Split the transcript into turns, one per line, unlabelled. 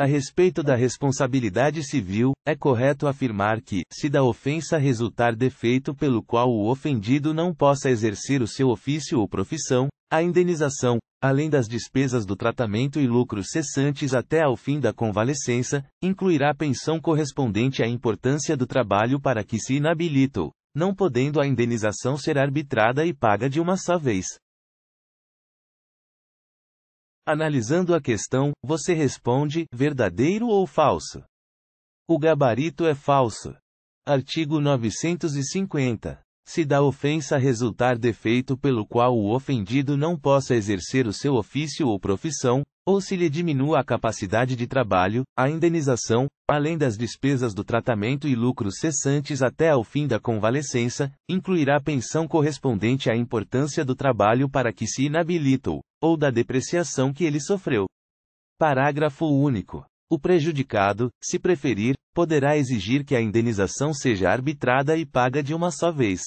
A respeito da responsabilidade civil, é correto afirmar que, se da ofensa resultar defeito pelo qual o ofendido não possa exercer o seu ofício ou profissão, a indenização, além das despesas do tratamento e lucros cessantes até ao fim da convalescença, incluirá pensão correspondente à importância do trabalho para que se inabilitou, não podendo a indenização ser arbitrada e paga de uma só vez. Analisando a questão, você responde: verdadeiro ou falso? O gabarito é falso. Artigo 950. Se da ofensa resultar defeito pelo qual o ofendido não possa exercer o seu ofício ou profissão, ou se lhe diminua a capacidade de trabalho, a indenização, além das despesas do tratamento e lucros cessantes até ao fim da convalescença, incluirá pensão correspondente à importância do trabalho para que se inabilitou ou da depreciação que ele sofreu. Parágrafo único. O prejudicado, se preferir, poderá exigir que a indenização seja arbitrada e paga de uma só vez,